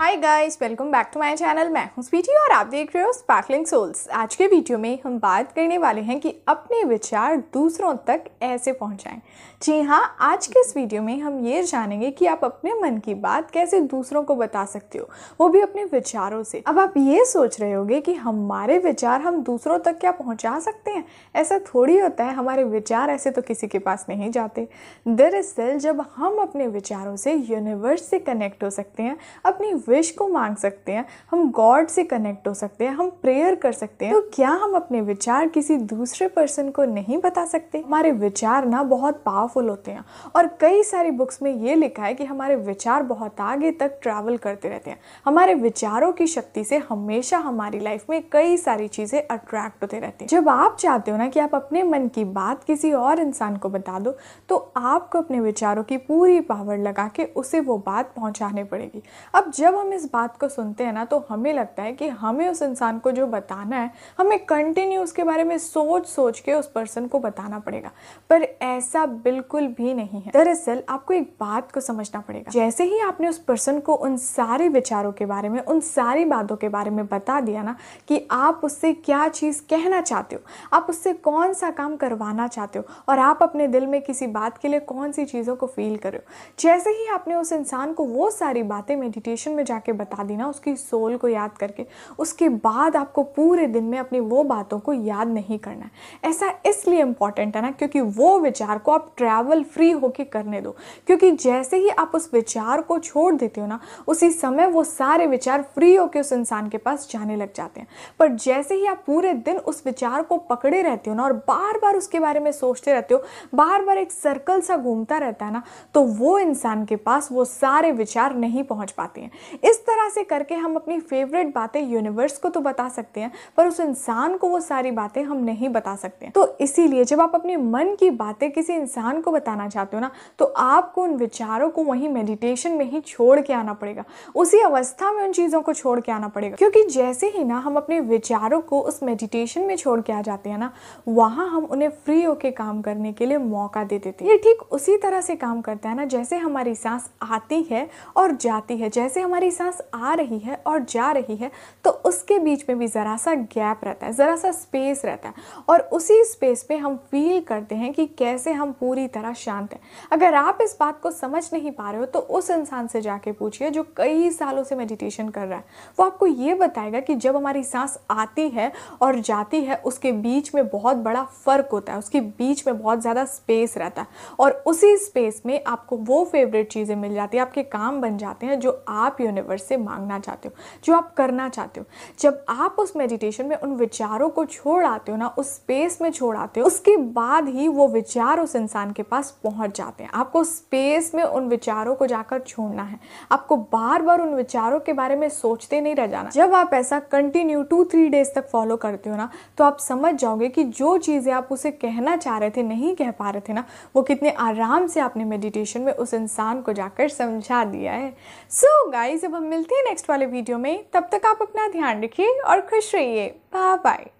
hi guys welcome back to my channel मैं हूं स्वीटी और आप देख रहे हो स्पार्कलिंग सोल्स आज के वीडियो में हम बात करने वाले हैं कि अपने विचार दूसरों तक ऐसे पहुंचाएं जी हाँ आज के इस वीडियो में हम ये जानेंगे कि आप अपने मन की बात कैसे दूसरों को बता सकते हो वो भी अपने विचारों से अब आप ये सोच रहे होगे कि हमारे विचार हम दूसरों तक क्या पहुँचा सकते हैं ऐसा थोड़ी होता है हमारे विचार ऐसे तो किसी के पास नहीं जाते दरअसल जब हम अपने विचारों से यूनिवर्स से कनेक्ट हो सकते हैं अपनी विश को मांग सकते हैं हम गॉड से कनेक्ट हो सकते हैं हम प्रेयर कर सकते हैं तो क्या हम अपने विचार किसी दूसरे पर्सन को नहीं बता सकते हमारे विचार ना बहुत पावरफुल होते हैं और कई सारी बुक्स में ये लिखा है कि हमारे विचार बहुत आगे तक ट्रैवल करते रहते हैं हमारे विचारों की शक्ति से हमेशा हमारी लाइफ में कई सारी चीज़ें अट्रैक्ट होते रहती हैं जब आप चाहते हो ना कि आप अपने मन की बात किसी और इंसान को बता दो तो आपको अपने विचारों की पूरी पावर लगा के उसे वो बात पहुंचाने पड़ेगी अब जब हम इस बात को सुनते हैं ना तो हमें लगता है कि हमें उस इंसान को जो बताना है हमें कंटिन्यू उसके बारे में सोच सोच के उस पर्सन को बताना पड़ेगा पर ऐसा बिल्कुल भी नहीं है दरअसल आपको एक बात को समझना पड़ेगा जैसे ही आपने उस पर्सन को उन सारे विचारों के बारे में उन सारी बातों के बारे में बता दिया ना कि आप उससे क्या चीज़ कहना चाहते हो आप उससे कौन सा काम करवाना चाहते हो और आप अपने दिल में किसी बात के लिए कौन सी चीज़ों को फील करो जैसे ही आपने उस इंसान को वो सारी बातें मेडिटेशन में जाके बता देना उसकी सोल को याद करके उसके बाद आपको पूरे दिन में अपनी वो बातों को याद नहीं करना ऐसा इसलिए इम्पॉर्टेंट है ना क्योंकि वो विचार को आप ट्रैवल फ्री होके करने दो क्योंकि जैसे ही आप उस विचार को छोड़ देते हो ना उसी समय वो सारे विचार फ्री होके उस इंसान के पास जाने लग जाते हैं पर जैसे ही आप पूरे दिन उस विचार को पकड़े रहते हो ना और बार बार उसके बारे में सोचते रहते हो बार बार एक सर्कल सा घूमता रहता है ना तो वो इंसान के पास वो सारे विचार नहीं पहुंच पाते हैं इस तरह से करके हम अपनी फेवरेट बातें यूनिवर्स को तो बता सकते हैं पर उस इंसान को वो सारी बातें हम नहीं बता सकते तो इसीलिए जब आप अपने मन की बातें किसी इंसान को बताना चाहते हो ना तो आपको उन विचारों को वहीं मेडिटेशन में ही छोड़ के आना पड़ेगा उसी अवस्था में उन चीज़ों को छोड़ के आना पड़ेगा क्योंकि जैसे ही ना हम अपने विचारों को उस मेडिटेशन में छोड़ के आ जाते हैं ना वहां हम उन्हें फ्री होके काम करने के लिए मौका दे देते हैं ये ठीक उसी तरह से काम करता है ना जैसे हमारी सांस आती है और जाती है जैसे हमारी हमारी सांस आ रही है और जा रही है तो उसके बीच में भी ज़रा सा गैप रहता है ज़रा सा स्पेस रहता है और उसी स्पेस पे हम फील करते हैं कि कैसे हम पूरी तरह शांत हैं अगर आप इस बात को समझ नहीं पा रहे हो तो उस इंसान से जाके पूछिए जो कई सालों से मेडिटेशन कर रहा है वो आपको ये बताएगा कि जब हमारी सांस आती है और जाती है उसके बीच में बहुत बड़ा फ़र्क होता है उसके बीच में बहुत ज़्यादा स्पेस रहता है और उसी स्पेस में आपको वो फेवरेट चीज़ें मिल जाती है आपके काम बन जाते हैं जो आप यूनिवर्स से मांगना चाहते हो जो आप करना चाहते हो जब आप उस मेडिटेशन में उन विचारों को छोड़ आते हो ना उस स्पेस में छोड़ आते हो उसके बाद ही वो विचार उस इंसान के पास पहुंच जाते हैं आपको स्पेस में उन विचारों को जाकर छोड़ना है आपको बार बार उन विचारों के बारे में सोचते नहीं रह जाना जब आप ऐसा कंटिन्यू टू थ्री डेज तक फॉलो करते हो ना तो आप समझ जाओगे कि जो चीज़ें आप उसे कहना चाह रहे थे नहीं कह पा रहे थे ना वो कितने आराम से आपने मेडिटेशन में उस इंसान को जाकर समझा दिया है सो so गाइज जब हम मिलते हैं नेक्स्ट वाले वीडियो में तब तक आप अपना ध्यान रखिए और खुश रहिए बाय बाय